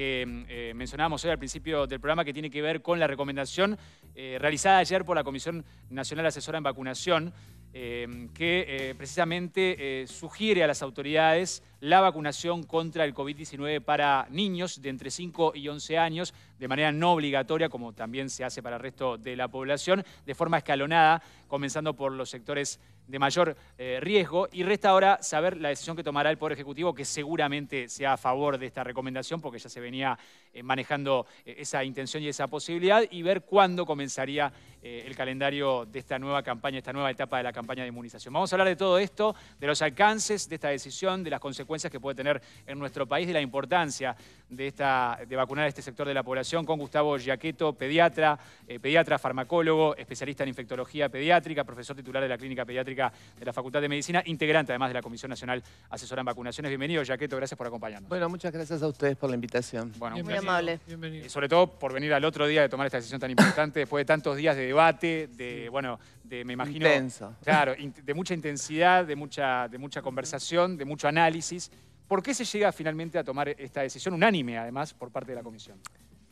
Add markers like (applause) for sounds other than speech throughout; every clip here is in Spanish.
que eh, mencionábamos hoy al principio del programa que tiene que ver con la recomendación eh, realizada ayer por la Comisión Nacional Asesora en Vacunación, eh, que precisamente sugiere a las autoridades la vacunación contra el COVID-19 para niños de entre 5 y 11 años, de manera no obligatoria, como también se hace para el resto de la población, de forma escalonada, comenzando por los sectores de mayor eh, riesgo. Y resta ahora saber la decisión que tomará el Poder Ejecutivo, que seguramente sea a favor de esta recomendación, porque ya se venía eh, manejando eh, esa intención y esa posibilidad, y ver cuándo comenzaría el calendario de esta nueva campaña, esta nueva etapa de la campaña de inmunización. Vamos a hablar de todo esto, de los alcances de esta decisión, de las consecuencias que puede tener en nuestro país, de la importancia de, esta, de vacunar a este sector de la población con Gustavo jaqueto pediatra, eh, pediatra, farmacólogo, especialista en infectología pediátrica, profesor titular de la Clínica Pediátrica de la Facultad de Medicina, integrante además de la Comisión Nacional Asesora en Vacunaciones. Bienvenido, Giaqueto, gracias por acompañarnos. Bueno, muchas gracias a ustedes por la invitación. muy amable. Y eh, sobre todo por venir al otro día de tomar esta decisión tan importante, después de tantos días de debate, de, bueno, de, me imagino... Intenso. Claro, de mucha intensidad, de mucha, de mucha conversación, de mucho análisis. ¿Por qué se llega finalmente a tomar esta decisión unánime, además, por parte de la comisión?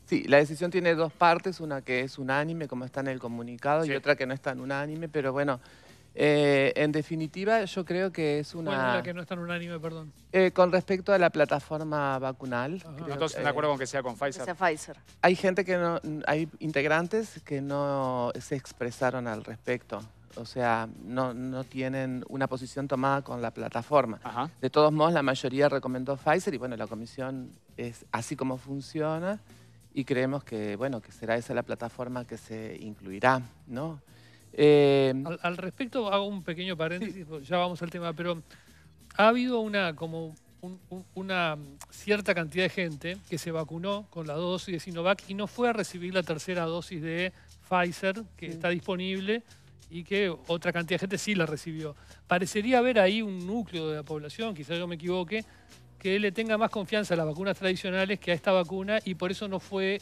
Sí, la decisión tiene dos partes, una que es unánime, como está en el comunicado, y otra que no es tan unánime, pero bueno, eh, en definitiva yo creo que es una... ¿Cuál la que no es tan unánime, perdón? Eh, con respecto a la plataforma vacunal. Nosotros de acuerdo con que sea con Pfizer. sea Pfizer. Hay gente que no, hay integrantes que no se expresaron al respecto o sea, no, tienen una posición tomada con la plataforma. De todos modos, la mayoría recomendó Pfizer y bueno, la comisión es así como funciona y creemos que, bueno, que será esa la plataforma que se incluirá, ¿no? Eh, al, respecto, hago un pequeño paréntesis, ya vamos al tema, pero ha habido una, como una cierta cantidad de gente que se vacunó con la dosis de Sinovac y no fue a recibir la tercera dosis de Pfizer, que está disponible y que otra cantidad de gente sí la recibió. Parecería haber ahí un núcleo de la población, quizás yo me equivoque, que le tenga más confianza a las vacunas tradicionales que a esta vacuna y por eso no fue...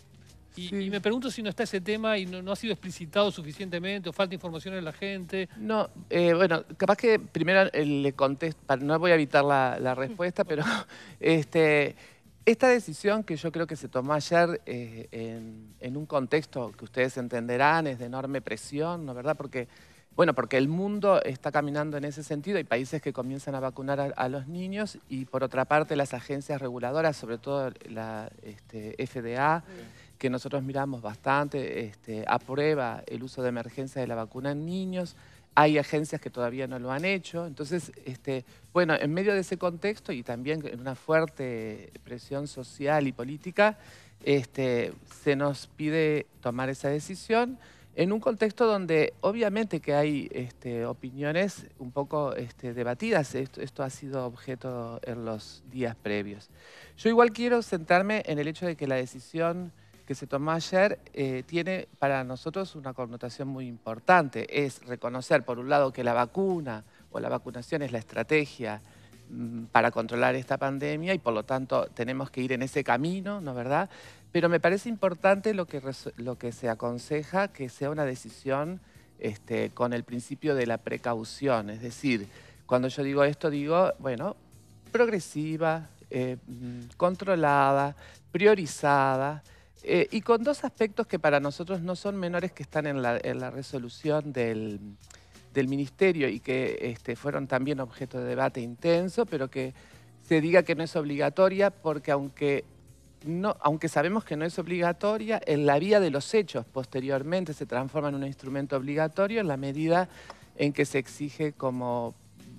Y, me pregunto si no está ese tema y no, ha sido explicitado suficientemente o falta información en la gente. No, eh, bueno, capaz que primero le contesto, no voy a evitar la, la respuesta, pero (laughs) este, esta decisión que yo creo que se tomó ayer eh, en, un contexto que ustedes entenderán es de enorme presión, ¿no verdad? Porque, bueno, porque el mundo está caminando en ese sentido, hay países que comienzan a vacunar a, los niños y por otra parte las agencias reguladoras, sobre todo la este, FDA, que nosotros miramos bastante, este, aprueba el uso de emergencia de la vacuna en niños. Hay agencias que todavía no lo han hecho. Entonces, este, bueno, en medio de ese contexto y también en una fuerte presión social y política, este, se nos pide tomar esa decisión en un contexto donde obviamente que hay este, opiniones un poco este, debatidas. Esto, esto, ha sido objeto en los días previos. Yo igual quiero centrarme en el hecho de que la decisión que se tomó ayer eh, tiene para nosotros una connotación muy importante. Es reconocer, por un lado, que la vacuna o la vacunación es la estrategia mm, para controlar esta pandemia y por lo tanto tenemos que ir en ese camino, ¿no es verdad? Pero me parece importante lo que, lo que se aconseja que sea una decisión este, con el principio de la precaución, es decir, cuando yo digo esto digo, bueno, progresiva, eh, mm, controlada, priorizada, eh, y con dos aspectos que para nosotros no son menores que están en la, resolución del, ministerio y que este, fueron también objeto de debate intenso, pero que se diga que no es obligatoria porque aunque, no, aunque sabemos que no es obligatoria, en la vía de los hechos posteriormente se transforma en un instrumento obligatorio en la medida en que se exige como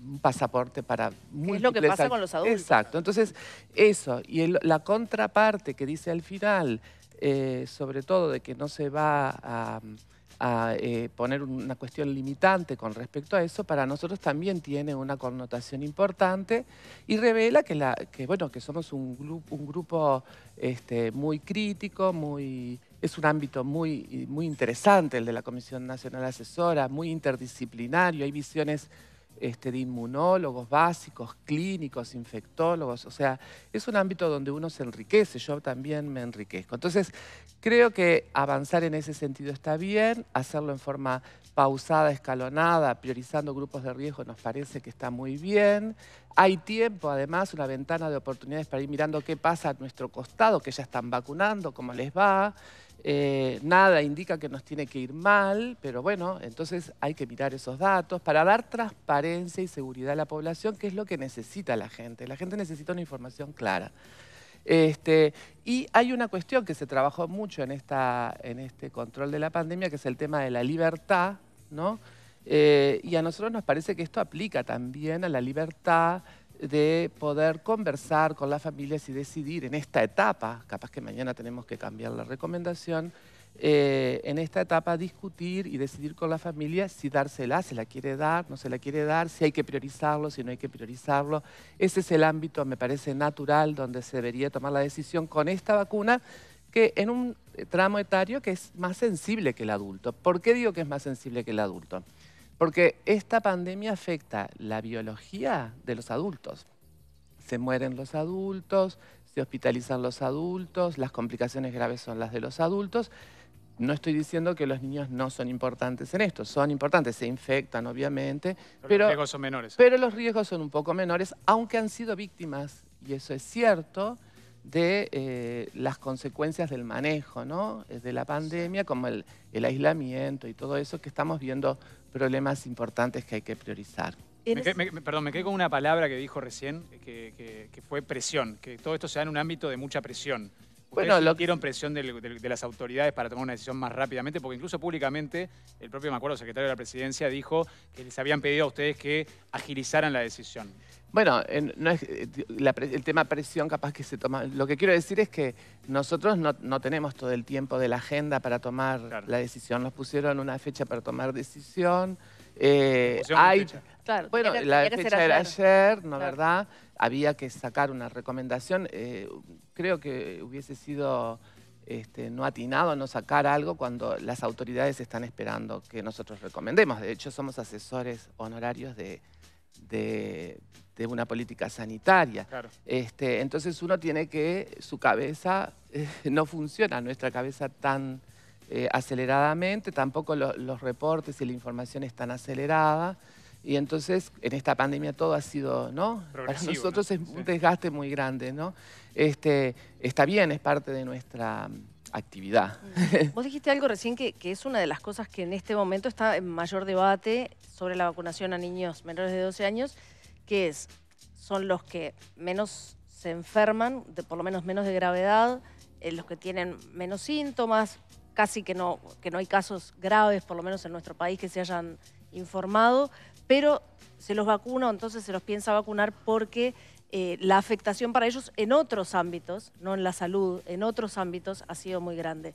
un pasaporte para Es lo que pasa con los adultos. Exacto. Entonces, eso. Y la contraparte que dice al final eh, sobre todo de que no se va a, eh, poner una cuestión limitante con respecto a eso, para nosotros también tiene una connotación importante y revela que, la, bueno, que somos un, un grupo este, muy crítico, muy, es un ámbito muy, muy interesante el de la Comisión Nacional Asesora, muy interdisciplinario, hay visiones este, de inmunólogos básicos, clínicos, infectólogos. O sea, es un ámbito donde uno se enriquece, yo también me enriquezco. Entonces, creo que avanzar en ese sentido está bien, hacerlo en forma pausada, escalonada, priorizando grupos de riesgo nos parece que está muy bien. Hay tiempo, además, una ventana de oportunidades para ir mirando qué pasa a nuestro costado, que ya están vacunando, cómo les va. Eh, nada indica que nos tiene que ir mal, pero bueno, entonces hay que mirar esos datos para dar transparencia y seguridad a la población, que es lo que necesita la gente. La gente necesita una información clara. Este, y hay una cuestión que se trabajó mucho en, esta, en este control de la pandemia, que es el tema de la libertad, ¿no? Eh, y a nosotros nos parece que esto aplica también a la libertad de poder conversar con las familias y decidir en esta etapa, capaz que mañana tenemos que cambiar la recomendación, eh, en esta etapa discutir y decidir con la familia si dársela, se la quiere dar, no se la quiere dar, si hay que priorizarlo, si no hay que priorizarlo. Ese es el ámbito, me parece, natural donde se debería tomar la decisión con esta vacuna, que en un tramo etario que es más sensible que el adulto. ¿Por qué digo que es más sensible que el adulto? Porque esta pandemia afecta la biología de los adultos. Se mueren los adultos, se hospitalizan los adultos, las complicaciones graves son las de los adultos. No estoy diciendo que los niños no son importantes en esto, son importantes, se infectan obviamente, pero, los riesgos son menores. Pero los riesgos son un poco menores, aunque han sido víctimas, y eso es cierto, de eh, las consecuencias del manejo ¿no? Eh, de la pandemia, como el aislamiento y todo eso que estamos viendo problemas importantes que hay que priorizar. Me me, perdón, me quedé con una palabra que dijo recién, que, fue presión, que todo esto se da en un ámbito de mucha presión. bueno, lo sintieron presión de las autoridades para tomar una decisión más rápidamente, porque incluso públicamente el propio, me acuerdo, secretario de la presidencia dijo que les habían pedido a ustedes que agilizaran la decisión. Bueno, eh, el tema presión capaz que se toma. Lo que quiero decir es que nosotros no, tenemos todo el tiempo de la agenda para tomar la decisión. Nos pusieron una fecha para tomar decisión. Eh, hay, bueno, la fecha era ayer, ¿no verdad? Había que sacar una recomendación. Eh, creo que hubiese sido este, no atinado no sacar algo cuando las autoridades están esperando que nosotros recomendemos. De hecho, somos asesores honorarios de de, una política sanitaria. Este, entonces uno tiene que, su cabeza eh, (laughs) no funciona, nuestra cabeza tan eh, aceleradamente, tampoco los reportes y la información es tan acelerada. Y entonces en esta pandemia todo ha sido, ¿no? Para nosotros es un desgaste muy grande, ¿no? Este, está bien, es parte de nuestra actividad. Mm. (laughs) Vos dijiste algo recién que, que, es una de las cosas que en este momento está en mayor debate sobre la vacunación a niños menores de 12 años, que es, son los que menos se enferman, por lo menos menos de gravedad, eh, los que tienen menos síntomas, casi que no, que no hay casos graves, por lo menos en nuestro país, que se hayan informado, pero se los vacuna, entonces se los piensa vacunar porque eh, la afectación para ellos en otros ámbitos, no en la salud, en otros ámbitos ha sido muy grande.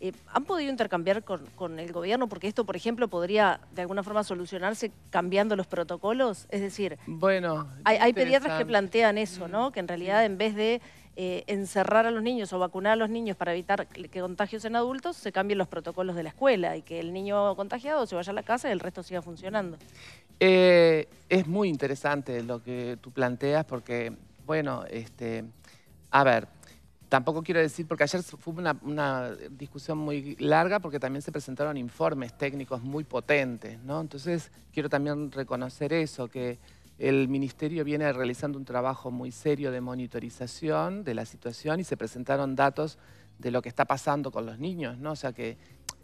Eh, ¿Han podido intercambiar con, el gobierno? Porque esto, por ejemplo, podría de alguna forma solucionarse cambiando los protocolos. Es decir, bueno, hay, pediatras que plantean eso, ¿no? Que en realidad mm. en vez de eh, encerrar a los niños o vacunar a los niños para evitar que contagios en adultos, se cambien los protocolos de la escuela y que el niño contagiado se vaya a la casa y el resto siga funcionando. Eh, es muy interesante lo que tú planteas porque, bueno, este, a ver, tampoco quiero decir, porque ayer fue una, una, discusión muy larga porque también se presentaron informes técnicos muy potentes, ¿no? Entonces, quiero también reconocer eso, que el Ministerio viene realizando un trabajo muy serio de monitorización de la situación y se presentaron datos de lo que está pasando con los niños, ¿no? O sea que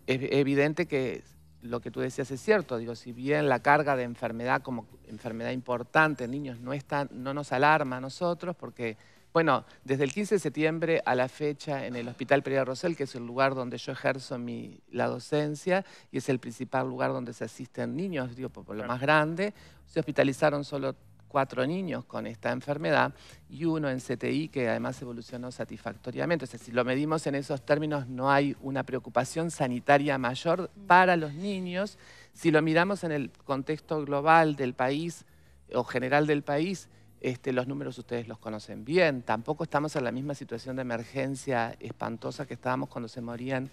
es evidente que lo que tú decías es cierto, digo, si bien la carga de enfermedad como enfermedad importante en niños no, está, no nos alarma a nosotros, porque, bueno, desde el 15 de septiembre a la fecha en el Hospital Pereira Rosel, que es el lugar donde yo ejerzo mi, la docencia y es el principal lugar donde se asisten niños, digo, por, lo más grande, se hospitalizaron solo cuatro niños con esta enfermedad y uno en CTI que además evolucionó satisfactoriamente. O sea, si lo medimos en esos términos, no hay una preocupación sanitaria mayor para los niños. Si lo miramos en el contexto global del país o general del país, este, los números ustedes los conocen bien. Tampoco estamos en la misma situación de emergencia espantosa que estábamos cuando se morían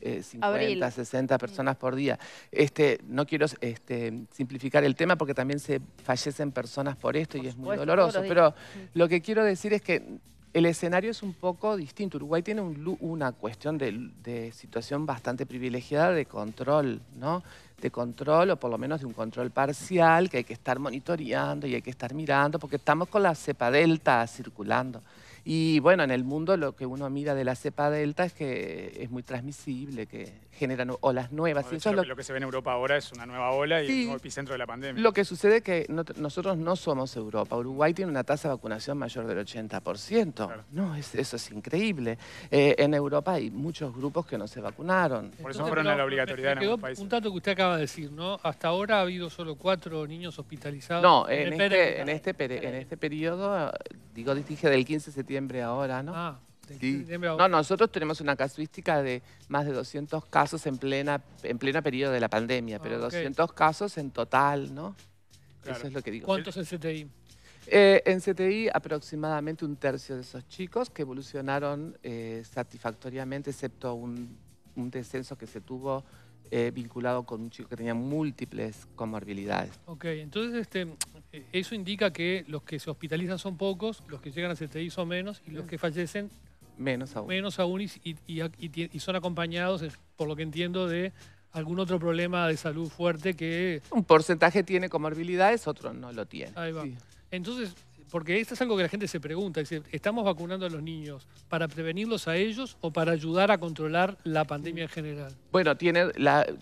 eh, 50, 60 mm. personas por día. Este, no quiero este, simplificar el tema porque también se fallecen personas por esto y es muy doloroso, pero mm. lo que quiero decir es que el escenario es un poco distinto. Uruguay tiene una cuestión de, de, situación bastante privilegiada de control, ¿no? De control, o por lo menos de un control parcial, que hay que estar monitoreando y hay que estar mirando, porque estamos con la cepa delta circulando. Y bueno, en el mundo lo que uno mira de la cepa delta es que es muy transmisible, que generan olas nuevas. lo, que, se ve en Europa ahora es una nueva ola y el nuevo epicentro de la pandemia. Lo que sucede es que nosotros no somos Europa. Uruguay tiene una tasa de vacunación mayor del 80%. No, eso es increíble. Eh, en Europa hay muchos grupos que no se vacunaron. Por eso fueron a la obligatoriedad en algún país. Un dato que usted acaba de decir, ¿no? Hasta ahora ha habido solo cuatro niños hospitalizados. No, en, este, en este, en, este, periodo, digo, dije del 15 de septiembre ahora, ¿no? Ah, sí. No, nosotros tenemos una casuística de más de 200 casos en plena en pleno periodo de la pandemia, ah, pero 200 casos en total, ¿no? Eso es lo que digo. ¿Cuántos en CTI? Eh, en CTI aproximadamente un tercio de esos chicos que evolucionaron eh, satisfactoriamente, excepto un, descenso que se tuvo eh, vinculado con un chico que tenía múltiples comorbilidades. Ok, entonces este, eh, eso indica que los que se hospitalizan son pocos, los que llegan a CTI son menos y los que fallecen menos aún. Menos aún y, son acompañados, por lo que entiendo, de algún otro problema de salud fuerte que... Un porcentaje tiene comorbilidades, otro no lo tiene. Ahí va. Entonces, porque esto es algo que la gente se pregunta, ¿estamos vacunando a los niños para prevenirlos a ellos o para ayudar a controlar la pandemia en general? Bueno, tiene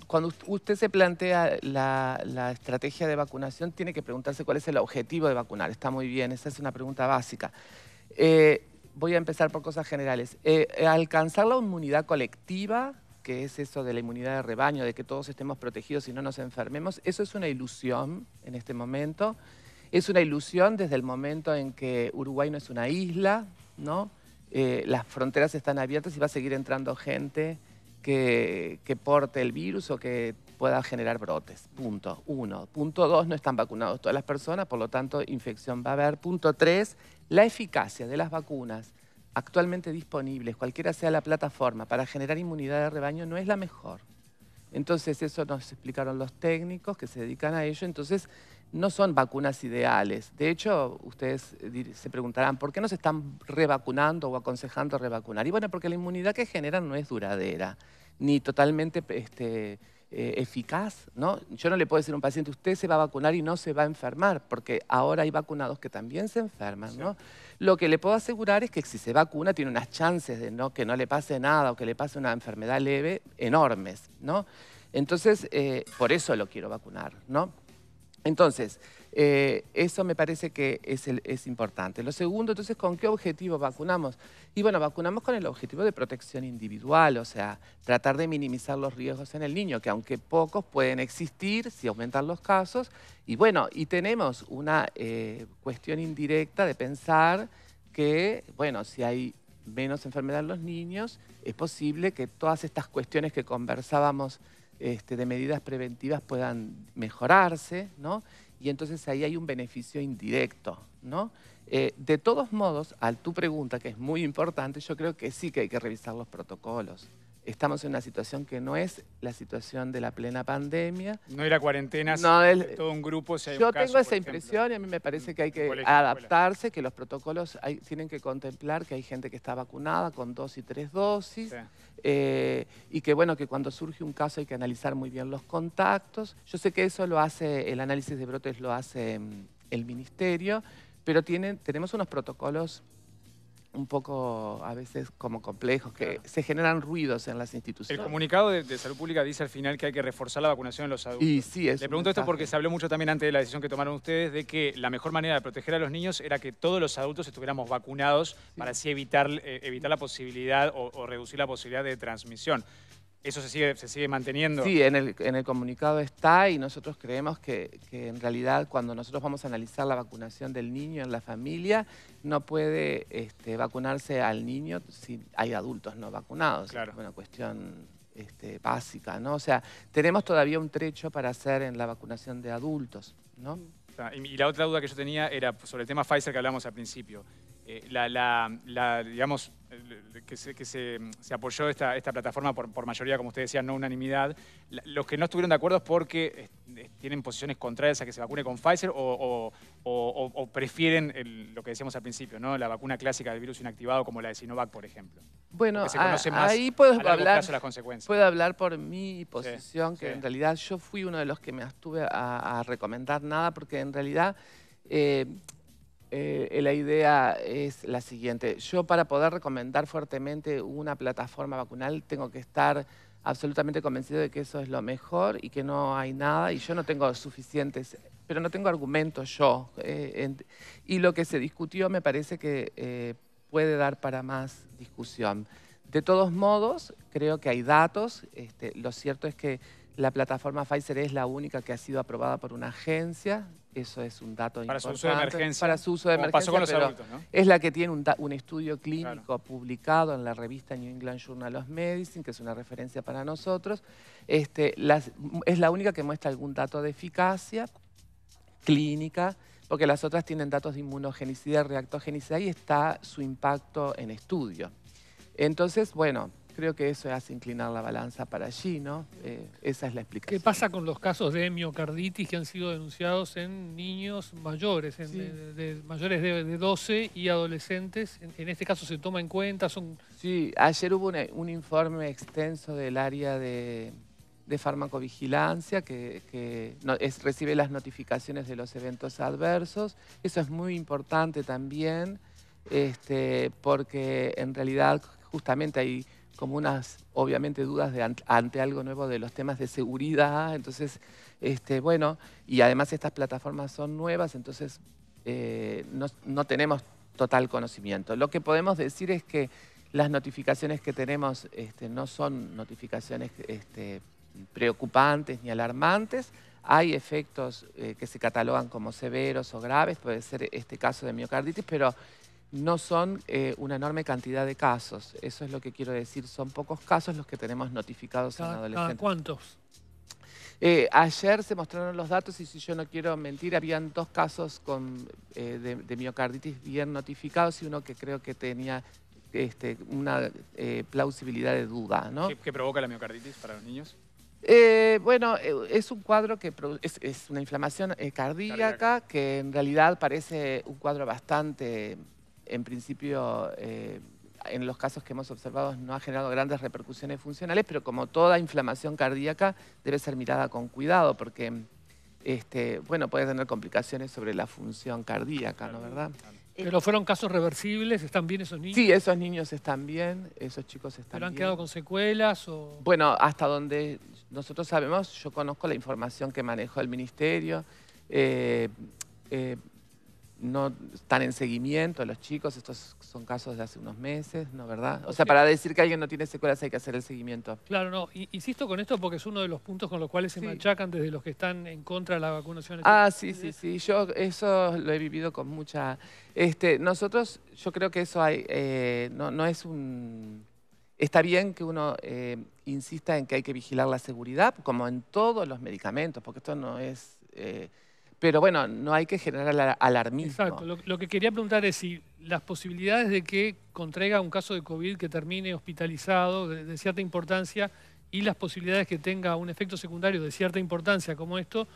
cuando usted se plantea la, estrategia de vacunación, tiene que preguntarse cuál es el objetivo de vacunar. Está muy bien, esa es una pregunta básica. Eh, voy a empezar por cosas generales. Eh, eh, alcanzar la inmunidad colectiva, que es eso de la inmunidad de rebaño, de que todos estemos protegidos y no nos enfermemos, eso es una ilusión en este momento. Es una ilusión desde el momento en que Uruguay no es una isla, ¿no? Eh, las fronteras están abiertas y va a seguir entrando gente que, que porte el virus o que pueda generar brotes. Punto uno. Punto dos, no están vacunados todas las personas, por lo tanto, infección va a haber. Punto tres, la eficacia de las vacunas actualmente disponibles, cualquiera sea la plataforma, para generar inmunidad de rebaño no es la mejor. Entonces, eso nos explicaron los técnicos que se dedican a ello. Entonces, no son vacunas ideales. De hecho, ustedes se preguntarán, ¿por qué no se están revacunando o aconsejando revacunar? Y bueno, porque la inmunidad que generan no es duradera, ni totalmente este, eh, eficaz. ¿no? Yo no le puedo decir a un paciente, usted se va a vacunar y no se va a enfermar, porque ahora hay vacunados que también se enferman. ¿no? Lo que le puedo asegurar es que si se vacuna tiene unas chances de no, que no le pase nada o que le pase una enfermedad leve enormes. ¿no? Entonces, eh, por eso lo quiero vacunar. ¿no? Entonces, eh, eso me parece que es, importante. Lo segundo, entonces, ¿con qué objetivo vacunamos? Y bueno, vacunamos con el objetivo de protección individual, o sea, tratar de minimizar los riesgos en el niño, que aunque pocos pueden existir, si aumentan los casos, y bueno, y tenemos una eh, cuestión indirecta de pensar que, bueno, si hay menos enfermedad en los niños, es posible que todas estas cuestiones que conversábamos este, de medidas preventivas puedan mejorarse, ¿no? Y entonces ahí hay un beneficio indirecto, ¿no? Eh, de todos modos, a tu pregunta, que es muy importante, yo creo que sí que hay que revisar los protocolos estamos en una situación que no es la situación de la plena pandemia. No era cuarentena, sino que todo un grupo. Si hay yo tengo esa impresión y a mí me parece que hay que adaptarse, que los protocolos tienen que contemplar que hay gente que está vacunada con dos y tres dosis eh, y que bueno, que cuando surge un caso hay que analizar muy bien los contactos. Yo sé que eso lo hace, el análisis de brotes lo hace mm, el ministerio, pero tienen, tenemos unos protocolos un poco a veces como complejos, que se generan ruidos en las instituciones. El comunicado de, salud pública dice al final que hay que reforzar la vacunación en los adultos. Y sí, es Le pregunto esto porque se habló mucho también antes de la decisión que tomaron ustedes de que la mejor manera de proteger a los niños era que todos los adultos estuviéramos vacunados para así evitar, eh, evitar la posibilidad o reducir la posibilidad de transmisión. ¿Eso se sigue, se sigue manteniendo? Sí, en el, comunicado está y nosotros creemos que, en realidad cuando nosotros vamos a analizar la vacunación del niño en la familia, no puede este, vacunarse al niño si hay adultos no vacunados. Claro. Es una cuestión este, básica, ¿no? O sea, tenemos todavía un trecho para hacer en la vacunación de adultos, ¿no? Y la otra duda que yo tenía era sobre el tema Pfizer que hablamos al principio. Eh, la, digamos, eh, que se, apoyó esta, plataforma por, mayoría, como usted decía, no unanimidad. Los que no estuvieron de acuerdo es porque eh, tienen posiciones contrarias a que se vacune con Pfizer o, prefieren lo que decíamos al principio, ¿no? la vacuna clásica del virus inactivado como la de Sinovac, por ejemplo. Bueno, ahí puedo hablar, las consecuencias. puedo hablar por mi posición, que en realidad yo fui uno de los que me estuve a, recomendar nada, porque en realidad... Eh, eh, la idea es la siguiente. Yo para poder recomendar fuertemente una plataforma vacunal tengo que estar absolutamente convencido de que eso es lo mejor y que no hay nada y yo no tengo suficientes, pero no tengo argumentos yo. Eh, y lo que se discutió me parece que puede dar para más discusión. De todos modos, creo que hay datos, este, lo cierto es que la plataforma Pfizer es la única que ha sido aprobada por una agencia, eso es un dato importante. Para su uso de emergencia. Para su uso de emergencia, pasó con los Es la que tiene un, estudio clínico publicado en la revista New England Journal of Medicine, que es una referencia para nosotros. Este, es la única que muestra algún dato de eficacia clínica, porque las otras tienen datos de inmunogenicidad, reactogenicidad y está su impacto en estudio. Entonces, bueno, Creo que eso hace inclinar la balanza para allí, ¿no? Eh, esa es la explicación. ¿Qué pasa con los casos de miocarditis que han sido denunciados en niños mayores, eh, mayores de, 12 y adolescentes? En, este caso se toma en cuenta, Sí, ayer hubo un informe extenso del área de, farmacovigilancia que, recibe las notificaciones de los eventos adversos. Eso es muy importante también, este, porque en realidad justamente hay como unas, obviamente, dudas ante, algo nuevo de los temas de seguridad. Entonces, este, bueno, y además estas plataformas son nuevas, entonces eh, no, tenemos total conocimiento. Lo que podemos decir es que las notificaciones que tenemos este, no son notificaciones este, preocupantes ni alarmantes. Hay efectos eh, que se catalogan como severos o graves, puede ser este caso de miocarditis, pero no son eh, una enorme cantidad de casos. Eso es lo que quiero decir. Son pocos casos los que tenemos notificados en adolescentes. ¿Cuántos? Eh, ayer se mostraron los datos y si yo no quiero mentir, habían dos casos con, eh, de, miocarditis bien notificados y uno que creo que tenía este, una plausibilidad de duda. ¿Qué, provoca la miocarditis para los niños? bueno, es un cuadro que es, una inflamación cardíaca, que en realidad parece un cuadro bastante en principio, eh, en los casos que hemos observado, no ha generado grandes repercusiones funcionales, pero como toda inflamación cardíaca, debe ser mirada con cuidado, porque este, bueno, puede tener complicaciones sobre la función cardíaca, ¿no verdad? Pero fueron casos reversibles, ¿están bien esos niños? Sí, esos niños están bien, esos chicos están bien. ¿Pero han quedado con secuelas Bueno, hasta donde nosotros sabemos, yo conozco la información que manejó el Ministerio, eh, eh, no están en seguimiento los chicos, estos son casos de hace unos meses, ¿no verdad? O sea, para decir que alguien no tiene secuelas hay que hacer el seguimiento. Claro, no, insisto con esto porque es uno de los puntos con los cuales se machacan desde los que están en contra de la vacunación. Ah, sí, sí, sí, yo eso lo he vivido con mucha... Este, nosotros, yo creo que eso hay, eh, no, es un... Está bien que uno eh, insista en que hay que vigilar la seguridad, como en todos los medicamentos, porque esto no es... Eh, pero bueno, no hay que generar alarmismo. Exacto. Lo, que quería preguntar es si las posibilidades de que contraiga un caso de COVID que termine hospitalizado de cierta importancia y las posibilidades que tenga un efecto secundario de cierta importancia como esto,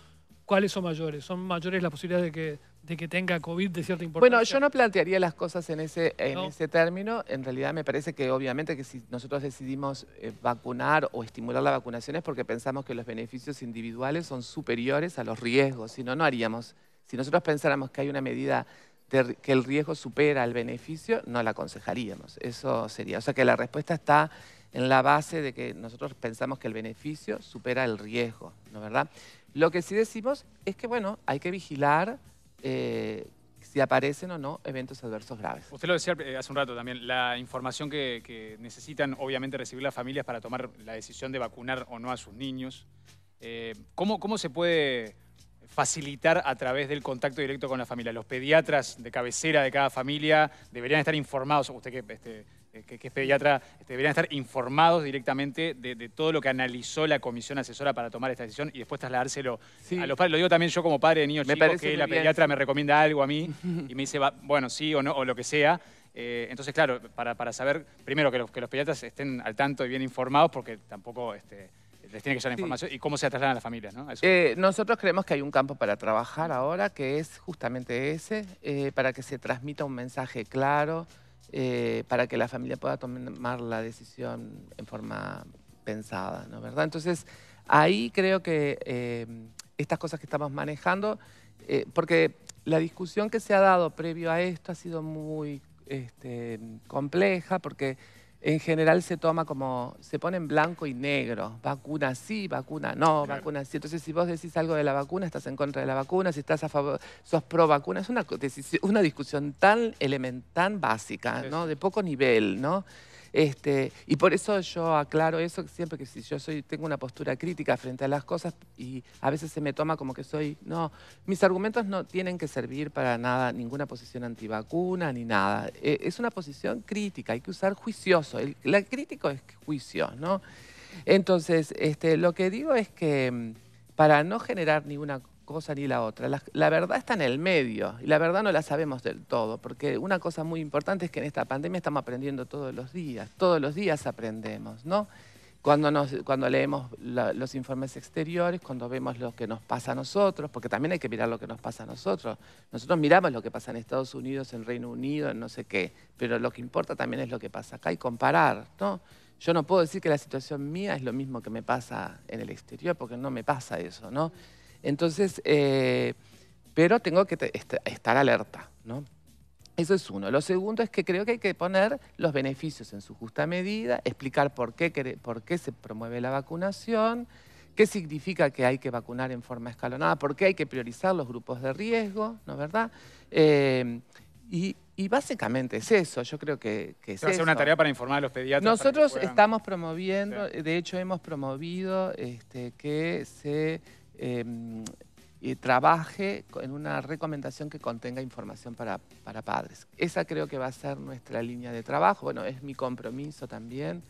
¿cuáles son mayores? ¿Son mayores las posibilidades de que de que tenga COVID de cierta importancia. Bueno, yo no plantearía las cosas en ese, en ese término. En realidad me parece que obviamente que si nosotros decidimos eh, vacunar o estimular la vacunación es porque pensamos que los beneficios individuales son superiores a los riesgos. Si no, no haríamos. Si nosotros pensáramos que hay una medida que el riesgo supera el beneficio, no la aconsejaríamos. Eso sería. O sea que la respuesta está en la base de que nosotros pensamos que el beneficio supera el riesgo, ¿no verdad? Lo que sí decimos es que, bueno, hay que vigilar eh, si aparecen o no eventos adversos graves. Usted lo decía eh, hace un rato también, la información que, necesitan obviamente recibir las familias para tomar la decisión de vacunar o no a sus niños. Eh, ¿cómo, se puede facilitar a través del contacto directo con la familia? Los pediatras de cabecera de cada familia deberían estar informados, usted que este, que, es este pediatra, este, deberían estar informados directamente de, todo lo que analizó la comisión asesora para tomar esta decisión y después trasladárselo a los padres. Lo digo también yo como padre de niños chicos, que la pediatra me recomienda algo a mí (laughs) y me dice, bueno, sí o no, o lo que sea. Eh, entonces, claro, para, saber, primero, que los, que los pediatras estén al tanto y bien informados, porque tampoco... Este, les tiene que llegar la información y cómo se trasladan a las familias, eh, nosotros creemos que hay un campo para trabajar ahora, que es justamente ese, eh, para que se transmita un mensaje claro, eh, para que la familia pueda tomar la decisión en forma pensada, ¿no? ¿Verdad? Entonces, ahí creo que em, estas cosas que estamos manejando, eh, porque la discusión que se ha dado previo a esto ha sido muy este, compleja, porque en general se toma como, se pone en blanco y negro, vacuna sí, vacuna no, vacuna sí. Entonces, si vos decís algo de la vacuna, estás en contra de la vacuna, si estás a favor, sos pro vacuna, es una, una discusión tan elemental, básica, ¿no? De poco nivel, ¿no? Este, y por eso yo aclaro eso siempre que si yo soy, tengo una postura crítica frente a las cosas y a veces se me toma como que soy, no, mis argumentos no tienen que servir para nada, ninguna posición antivacuna ni nada. Eh, es una posición crítica, hay que usar juicioso. El, la crítico es juicio, ¿no? Entonces, este, lo que digo es que mm, para no generar ninguna cosa ni la otra. La, verdad está en el medio y la verdad no la sabemos del todo, porque una cosa muy importante es que en esta pandemia estamos aprendiendo todos los días, todos los días aprendemos, ¿no? Cuando, nos, cuando leemos los informes exteriores, cuando vemos lo que nos pasa a nosotros, porque también hay que mirar lo que nos pasa a nosotros. Nosotros miramos lo que pasa en Estados Unidos, en Reino Unido, en no sé qué, pero lo que importa también es lo que pasa acá y comparar, ¿no? Yo no puedo decir que la situación mía es lo mismo que me pasa en el exterior, porque no me pasa eso, ¿no? Entonces, eh, pero tengo que estar alerta, ¿no? Eso es uno. Lo segundo es que creo que hay que poner los beneficios en su justa medida, explicar por qué, por qué se promueve la vacunación, qué significa que hay que vacunar en forma escalonada, por qué hay que priorizar los grupos de riesgo, ¿no es verdad? Eh, y, básicamente es eso, yo creo que, es Va a ser una tarea para informar a los pediatras. Nosotros estamos promoviendo, de hecho hemos promovido este, que se Em, y trabaje en una recomendación que contenga información para, para, padres. Esa creo que va a ser nuestra línea de trabajo. Bueno, es mi compromiso también.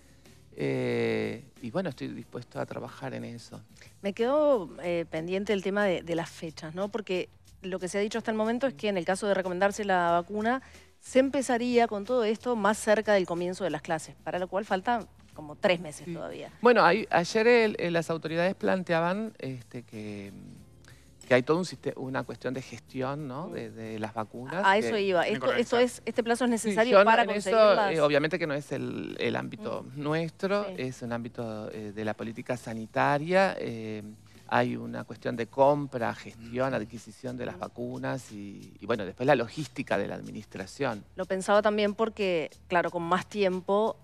Eh, y bueno, estoy dispuesto a trabajar en eso. Me quedo eh, pendiente el tema de, de, las fechas, ¿no? Porque lo que se ha dicho hasta el momento es que en el caso de recomendarse la vacuna, se empezaría con todo esto más cerca del comienzo de las clases, para lo cual falta como tres meses todavía. Bueno, ayer las autoridades planteaban este, que, que, hay todo un sistema una cuestión de gestión ¿no? Mm. de, las vacunas. A, eso iba. eso es, este plazo es necesario para conseguirlas. Eh, obviamente que no es el, ámbito mm. nuestro, es un ámbito eh, de la política sanitaria. Eh, hay una cuestión de compra, gestión, adquisición de las vacunas y, y, bueno, después la logística de la administración. Lo pensaba también porque, claro, con más tiempo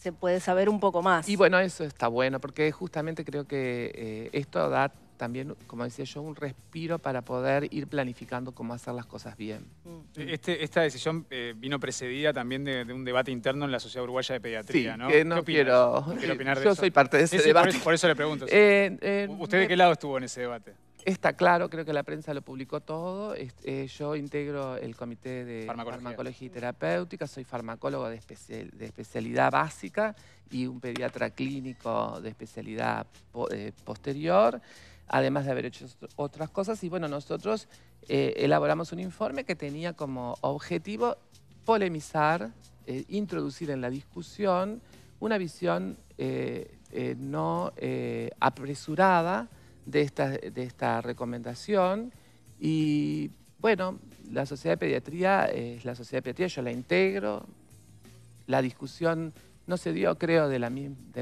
se puede saber un poco más. Y bueno, eso está bueno, porque justamente creo que eh, esto da también, como decía yo, un respiro para poder ir planificando cómo hacer las cosas bien. Mm. E-, este, esta decisión eh, vino precedida también de, un debate interno en la Sociedad Uruguaya de Pediatría, ¿no? no ¿Qué quiero, opinar de (laughs) yo soy parte de ese debate. Por eso, le pregunto. Eh, ¿Usted de qué lado estuvo en ese debate? Está claro, creo que la prensa lo publicó todo. Eh, yo integro el comité de farmacología, y terapéutica, soy farmacólogo de, especialidad básica y un pediatra clínico de especialidad eh, posterior, además de haber hecho otras cosas. Y bueno, nosotros eh, elaboramos un informe que tenía como objetivo polemizar, introducir en la discusión una visión no apresurada de esta, de esta recomendación y bueno, la Sociedad de Pediatría es la Sociedad de Pediatría, yo la integro, la discusión no se dio, creo, de la,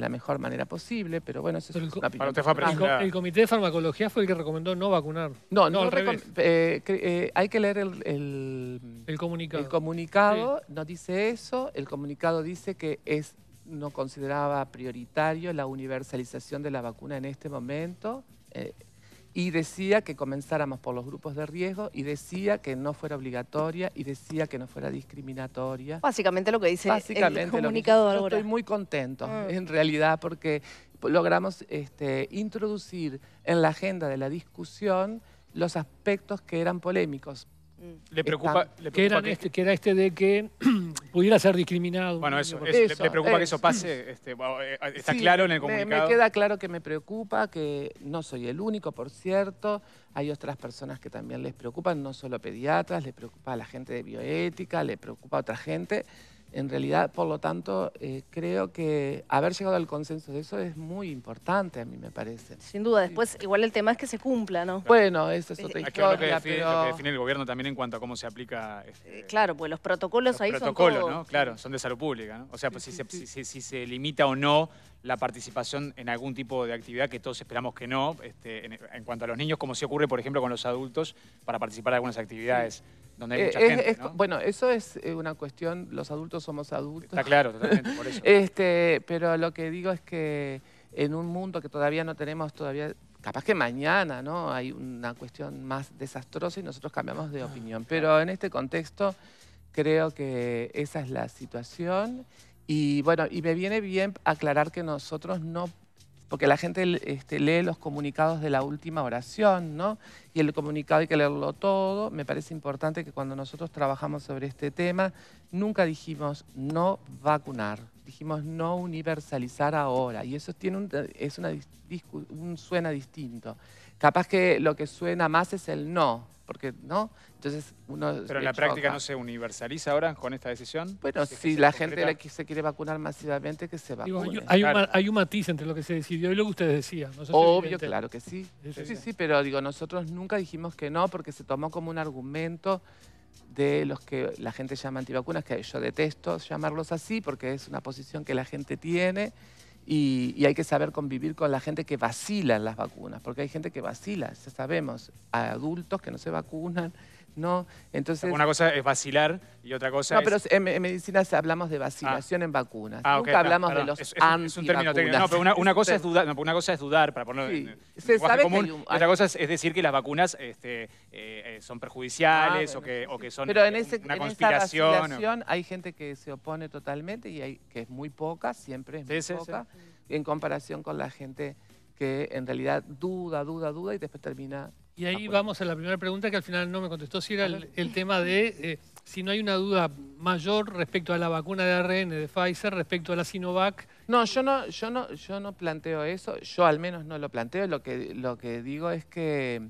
mejor manera posible, pero bueno, eso es una opinión. el, Comité de Farmacología fue el que recomendó no vacunar. No, no, eh, eh, hay que leer el, el, comunicado. El comunicado no dice eso, el comunicado dice que es no consideraba prioritario la universalización de la vacuna en este momento, eh, y decía que comenzáramos por los grupos de riesgo y decía que no fuera obligatoria y decía que no fuera discriminatoria. Básicamente lo que dice Básicamente el comunicador. Yo estoy muy contento, mm. en realidad, porque logramos este, introducir en la agenda de la discusión los aspectos que eran polémicos. Le preocupa, que, Este, este- era este de que (clears throat) pudiera ser discriminado. Bueno, eso, le preocupa que eso pase. Este, eh, eh, está claro en el comunicado. Me, queda claro que me preocupa, que no soy el único, por cierto. Hay otras personas que también les preocupan, no solo pediatras, les preocupa a la gente de bioética, les preocupa a otra gente. En realidad, por lo tanto, eh, creo que haber llegado al consenso de eso es muy importante, a mí me parece. Sin duda, después igual el tema es que se cumpla, ¿no? Bueno, eso es eh, otra lo que, lo que el gobierno también en cuanto a cómo se aplica... Este, eh, claro, pues los protocolos ahí protocolos, son Protocolo, ¿no? Claro, son de salud pública, ¿no? O sea, pues si, se, si se limita o no la participación en algún tipo de actividad que todos esperamos que no, este, en, cuanto a los niños, como se ocurre, por ejemplo, con los adultos, para participar en algunas actividades. Donde hay eh, mucha gente, ¿no? Bueno, eso es eh, una cuestión, los adultos somos adultos. Está claro, totalmente, por eso. (laughs) este, pero lo que digo es que en un mundo que todavía no tenemos todavía capaz que mañana no hay una cuestión más desastrosa y nosotros cambiamos de ah, opinión. Pero en este contexto creo que esa es la situación y bueno, y me viene bien aclarar que nosotros no, porque la gente este, lee los comunicados de la última oración, ¿no? Y el comunicado hay que leerlo todo. Me parece importante que cuando nosotros trabajamos sobre este tema, nunca dijimos no vacunar, dijimos no universalizar ahora. Y eso tiene suena distinto capaz que lo que suena más es el no, porque no, entonces uno... Pero en la práctica no se universaliza ahora con esta decisión. Bueno, si, la gente se quiere vacunar masivamente, que se vacune. hay, un, matiz entre lo que se decidió y lo que usted decía. Obvio, claro que sí. Sí, sí, sí, pero digo, nosotros nunca dijimos que no porque se tomó como un argumento de los que la gente llama antivacunas, que yo detesto llamarlos así porque es una posición que la gente tiene y, hay que saber convivir con la gente que vacila en las vacunas, porque hay gente que vacila, ya sabemos, hay adultos que no se vacunan, entonces, una cosa es vacilar y otra cosa es... No, pero en, medicina hablamos de vacilación ah. en vacunas. Ah, Nunca hablamos de los es, un término técnico. No, pero una, cosa es dudar, una cosa es dudar, para ponerlo en, Se sabe que otra cosa es, decir que las vacunas este, eh, eh, son perjudiciales ah, o, que, son una conspiración. hay gente que se opone totalmente y hay, que es muy poca, siempre es muy poca, en comparación con la gente que en realidad duda, duda, duda y después termina y ahí ah, pues. vamos a la primera pregunta que al final no me contestó, si era el, tema de eh, si no hay una duda mayor respecto a la vacuna de ARN de Pfizer, respecto a la Sinovac. No, yo no, yo no, yo no planteo eso, yo al menos no lo planteo, lo que, lo que digo es que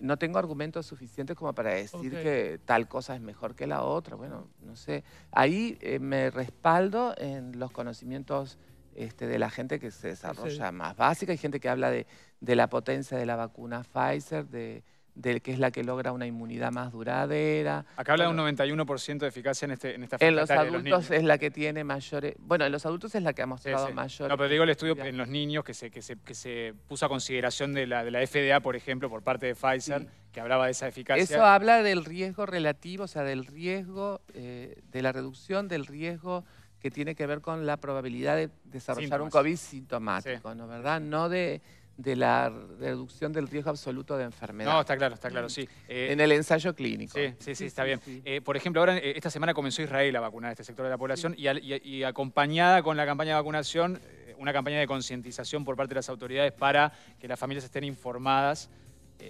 no tengo argumentos suficientes como para decir que tal cosa es mejor que la otra. Bueno, no sé. Ahí eh, me respaldo en los conocimientos este, de la gente que se desarrolla más básica. Hay gente que habla de, la potencia de la vacuna Pfizer, de, del que es la que logra una inmunidad más duradera. Acá habla de un 91% de eficacia en, este, en esta En los adultos es la que tiene mayores... Bueno, en los adultos es la que ha mostrado mayor mayores... No, pero digo el estudio en los niños que se, que se, puso a consideración de la, de la, FDA, por ejemplo, por parte de Pfizer, que hablaba de esa eficacia. Eso habla del riesgo relativo, o sea, del riesgo, eh, de la reducción del riesgo que tiene que ver con la probabilidad de desarrollar un COVID sintomático, ¿no verdad? No de, de la reducción del riesgo absoluto de enfermedad. No, está claro, está claro, sí. Eh, en el ensayo clínico. Sí, sí, sí, está bien. Eh, por ejemplo, ahora eh, esta semana comenzó Israel a vacunar a este sector de la población y, acompañada con la campaña de vacunación, una campaña de concientización por parte de las autoridades para que las familias estén informadas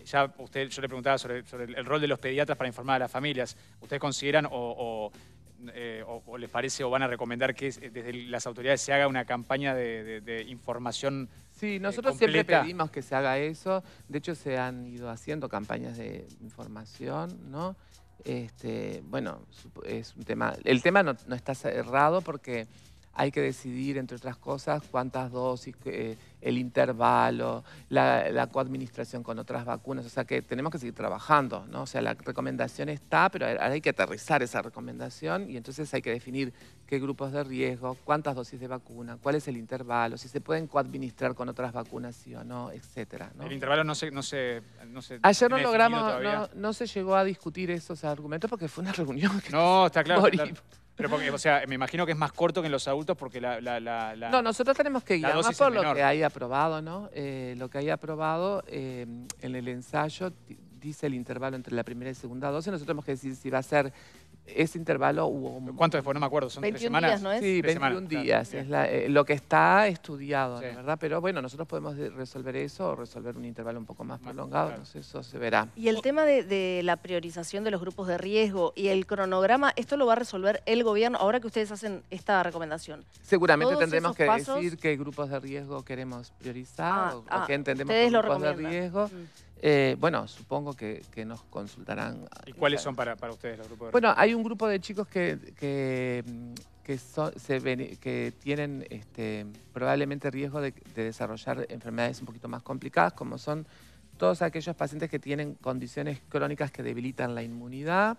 ya usted, yo le preguntaba sobre, sobre el, rol de los pediatras para informar a las familias. ¿Ustedes consideran o eh, o, les parece o van a recomendar que eh, desde las autoridades se haga una campaña de, información Sí, eh, nosotros siempre pedimos que se haga eso. De hecho, se han ido haciendo campañas de información, ¿no? Este, bueno, es un tema. El tema no está cerrado porque hay que decidir, entre otras cosas, cuántas dosis, eh, el intervalo, la, coadministración con otras vacunas. O sea que tenemos que seguir trabajando, ¿no? O sea, la recomendación está, pero hay que aterrizar esa recomendación y entonces hay que definir qué grupos de riesgo, cuántas dosis de vacuna, cuál es el intervalo, si se pueden coadministrar con otras vacunas, sí o no, etcétera. El intervalo no se... No se, no Ayer no logramos, no, se llegó a discutir esos argumentos porque fue una reunión que... No, Está claro. Pero o sea, me imagino que es más corto que en los adultos porque la... la, la, la no, nosotros tenemos que guiar más por eh, lo que hay aprobado, ¿no? lo que hay aprobado en el ensayo dice el intervalo entre la primera y segunda dosis. Nosotros tenemos que decir si va a ser ese intervalo hubo... ¿Cuánto después? No me acuerdo, son 21 tres semanas. Días, ¿no es? Sí, 21 días, es eh, lo que está estudiado, la ¿verdad? Pero bueno, nosotros podemos resolver eso o resolver un intervalo un poco más prolongado, entonces eso se verá. Y el tema de, la priorización de los grupos de riesgo y el cronograma, ¿esto lo va a resolver el gobierno ahora que ustedes hacen esta recomendación? Seguramente tendremos que decir qué grupos de riesgo queremos priorizar ah, o, qué ah, entendemos los grupos de riesgo. Mm. Eh, bueno, supongo que, nos consultarán. ¿Y cuáles son para, ustedes los grupos de Bueno, hay un grupo de chicos que, que tienen este, probablemente riesgo de, desarrollar enfermedades un poquito más complicadas, como son todos aquellos pacientes que tienen condiciones crónicas que debilitan la inmunidad.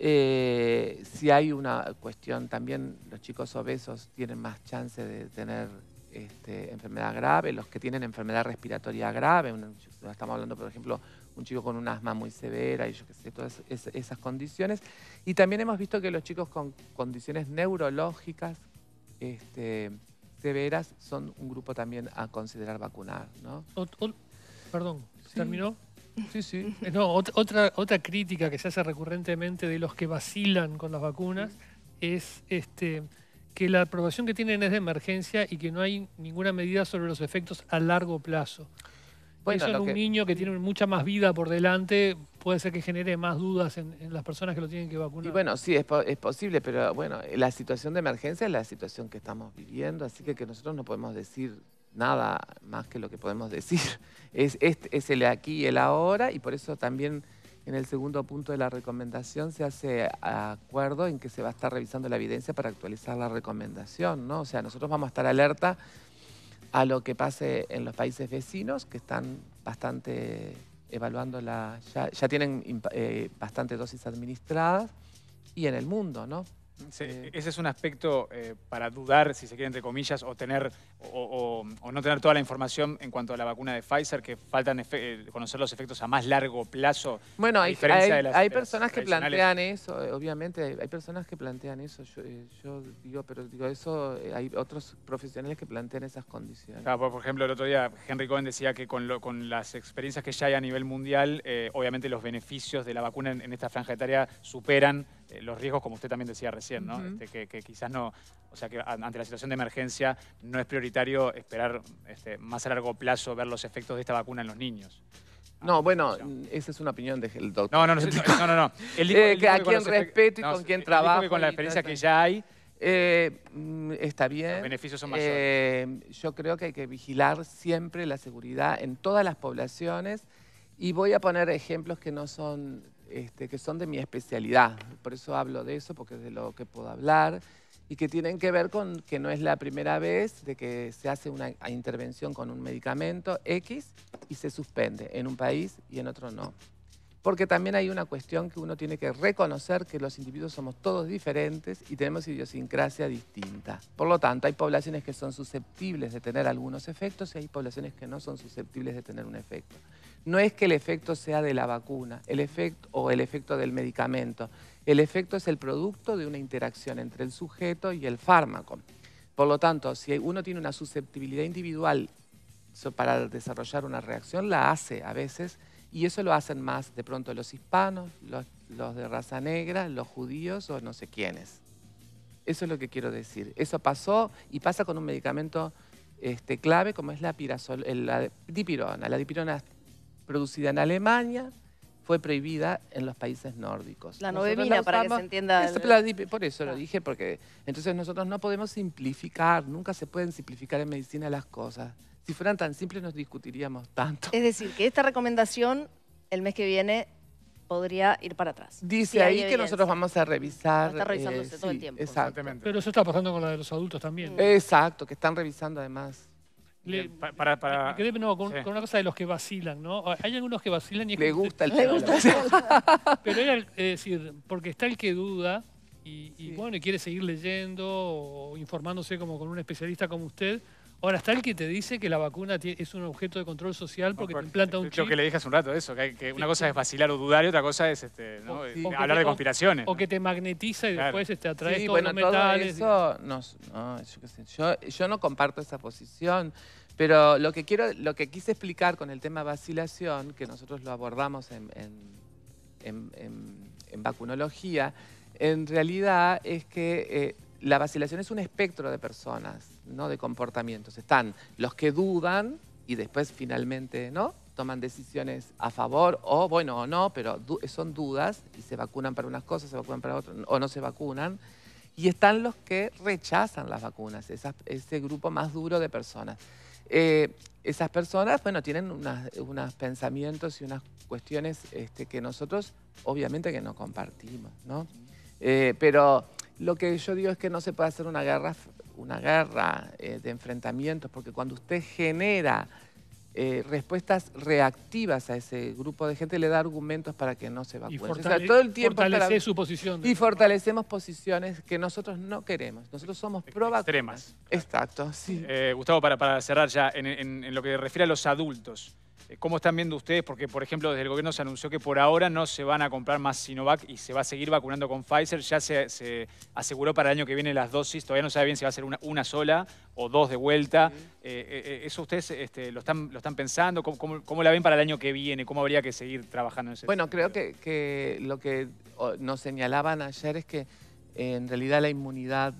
Eh, si hay una cuestión también, los chicos obesos tienen más chance de tener este, enfermedad grave, los que tienen enfermedad respiratoria grave, un estamos hablando, por ejemplo, un chico con un asma muy severa y yo qué sé, todas esas condiciones. Y también hemos visto que los chicos con condiciones neurológicas este, severas son un grupo también a considerar vacunar, perdón, ¿se ¿terminó? Sí, sí. (laughs) Eh, otra, otra crítica que se hace recurrentemente de los que vacilan con las vacunas es este, que la aprobación que tienen es de emergencia y que no hay ninguna medida sobre los efectos a largo plazo. Bueno, Eso en un niño que tiene mucha más vida por delante puede ser que genere más dudas en, las personas que lo tienen que vacunar. Y bueno, sí, es, posible, pero bueno, la situación de emergencia es la situación que estamos viviendo, así que, que nosotros no podemos decir nada más que lo que podemos decir. (laughs) Es, es, este es el aquí y el ahora, y por eso también en el segundo punto de la recomendación se hace acuerdo en que se va a estar revisando la evidencia para actualizar la recomendación, ¿no? O sea, nosotros vamos a estar alerta a lo que pase en los países vecinos que están bastante evaluando la, ya, tienen eh, bastantes dosis administradas y en el mundo, ¿no? Eh, e-, ese es un aspecto eh, para dudar, si se quiere, entre comillas, o tener o, no tener toda la información en cuanto a la vacuna de Pfizer, que faltan eh, conocer los efectos a más largo plazo. Bueno, hay, hay, personas que plantean eso, obviamente, hay, personas que plantean eso. Yo, digo, pero digo eso, hay otros profesionales que plantean esas condiciones. por ejemplo, el otro día Henry Cohen decía que con, con las experiencias que ya hay a nivel mundial, obviamente los beneficios de la vacuna en, en esta franja etaria superan eh, los riesgos, como usted también decía recién, ¿no? Este, que, quizás no, o sea, que ante la situación de emergencia no es prioritario esperar este, más a largo plazo ver los efectos de esta vacuna en los niños. Ah, no, bueno, esa es una opinión del doctor. No, no, no, no, no. (laughs) Eh, a quien respeto y con quien trabajo. con la experiencia que ya hay. Eh, mm, está bien. Los beneficios son mayores. yo creo que hay que vigilar siempre la seguridad en todas las poblaciones y voy a poner ejemplos que no son este, que son de mi especialidad. Por eso hablo de eso, porque es de lo que puedo hablar y que tienen que ver con que no es la primera vez de que se hace una intervención con un medicamento X y se suspende en un país y en otro no. Porque también hay una cuestión que uno tiene que reconocer que los individuos somos todos diferentes y tenemos idiosincrasia distinta. Por lo tanto, hay poblaciones que son susceptibles de tener algunos efectos y hay poblaciones que no son susceptibles de tener un efecto no es que el efecto sea de la vacuna el efecto, o el efecto del medicamento. El efecto es el producto de una interacción entre el sujeto y el fármaco. Por lo tanto, si uno tiene una susceptibilidad individual para desarrollar una reacción, la hace a veces, y eso lo hacen más de pronto los hispanos, los, de raza negra, los judíos o no sé quiénes. Eso es lo que quiero decir. Eso pasó y pasa con un medicamento este, clave como es la, pirazol, la dipirona. La dipirona producida en Alemania, fue prohibida en los países nórdicos. La novemina, para que se entienda. Por eso lo ah. dije, porque entonces nosotros no podemos simplificar, nunca se pueden simplificar en medicina las cosas. Si fueran tan simples nos discutiríamos tanto. Es decir, que esta recomendación el mes que viene podría ir para atrás. Dice ahí que nosotros vamos a revisar. Está revisándose eh, todo el tiempo. Exactamente. Pero eso está pasando con la de los adultos también. Mm. Exacto, que están revisando además para, para... con, una cosa de los que vacilan, ¿no? Ah, hay algunos que vacilan y... Le gusta el Le (laughs) Pero (laughs) es decir, porque está el que duda y, bueno, y quiere seguir leyendo o informándose como con un especialista como usted. Ahora está el que te dice que la vacuna es un objeto de control social porque te implanta un chip. Creo que le dije hace un rato eso, que, una cosa es vacilar o dudar y otra cosa es este, eh, hablar de conspiraciones. O, que te magnetiza y después te atrae todos los metales. eso, yo, yo no comparto esa posición. Pero lo que quiero, lo que quise explicar con el tema vacilación, que nosotros lo abordamos en, en, en, vacunología, en realidad es que eh, la vacilación es un espectro de personas, ¿no? De comportamientos. Están los que dudan y después finalmente, ¿no? Toman decisiones a favor o, bueno, o no, pero son dudas y se vacunan para unas cosas, se vacunan para otras, o no se vacunan y están los que rechazan las vacunas, ese grupo más duro de personas. Eh, esas personas, bueno, tienen unos pensamientos y unas cuestiones este, que nosotros obviamente que no compartimos, ¿no? Eh, pero lo que yo digo es que no se puede hacer una guerra, una guerra eh, de enfrentamientos, porque cuando usted genera eh, respuestas reactivas a ese grupo de gente, le da argumentos para que no se vacune. Y fortalece su posición. Y fortalecemos posiciones que nosotros no queremos. Nosotros somos pro Extremas. Exacto, eh, Gustavo, para, para cerrar ya, en, en lo que refiere a los adultos, eh, ¿Cómo están viendo ustedes? Porque, por ejemplo, desde el gobierno se anunció que por ahora no se van a comprar más Sinovac y se va a seguir vacunando con Pfizer. Ya se, aseguró para el año que viene las dosis. Todavía no sabe bien si va a ser una, sola o dos de vuelta. Eh, eh, ¿Eso ustedes este, lo, están, pensando? ¿Cómo, la ven para el año que viene? ¿Cómo habría que seguir trabajando en ese Bueno, creo que, lo que nos señalaban ayer es que en realidad la inmunidad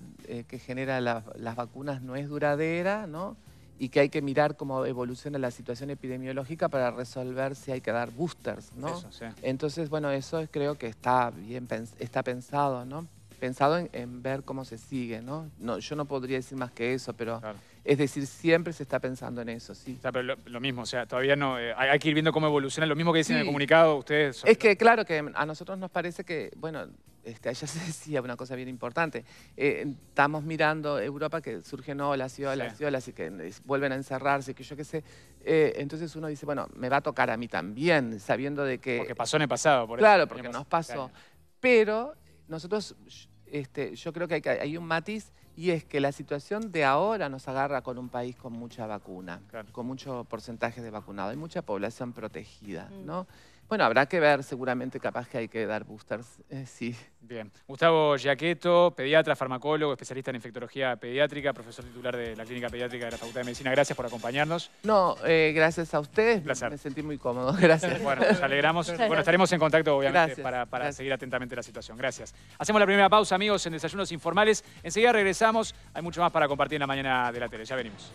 que genera las vacunas no es duradera, ¿no? y que hay que mirar cómo evoluciona la situación epidemiológica para resolver si hay que dar boosters, ¿no? Entonces, bueno, eso creo que está bien está pensado, ¿no? Pensado en, ver cómo se sigue, ¿no? Yo no podría decir más que eso, pero... Es decir, siempre se está pensando en eso, sí. pero lo, mismo, o sea, todavía no... Eh, hay, que ir viendo cómo evoluciona, lo mismo que dicen en el comunicado ustedes... Es que, claro, que a nosotros nos parece que, bueno, este, (laughs) se decía una cosa bien importante, eh, estamos mirando Europa que surgen olas y olas las y olas y que vuelven a encerrarse, que yo qué sé. Eh, entonces uno dice, bueno, me va a tocar a mí también, sabiendo de que... Porque pasó en el pasado, por Claro, porque nos pasó. Pero nosotros, este, yo creo que hay, un matiz y es que la situación de ahora nos agarra con un país con mucha vacuna, con mucho porcentaje de vacunado, hay mucha población protegida, mm. ¿no? Bueno, habrá que ver, seguramente capaz que hay que dar boosters, (laughs) eh, sí. Bien. Gustavo Giaqueto, pediatra, farmacólogo, especialista en infectología pediátrica, profesor titular de la Clínica Pediátrica de la Facultad de Medicina. Gracias por acompañarnos. No, eh, gracias a ustedes. Placer. Me sentí muy cómodo. (laughs) Gracias. Bueno, nos alegramos. Bueno, estaremos en contacto, obviamente, para, seguir atentamente la situación. Gracias. Hacemos la primera pausa, amigos, en Desayunos Informales. Enseguida regresamos. Hay mucho más para compartir en la mañana de la tele. Ya venimos.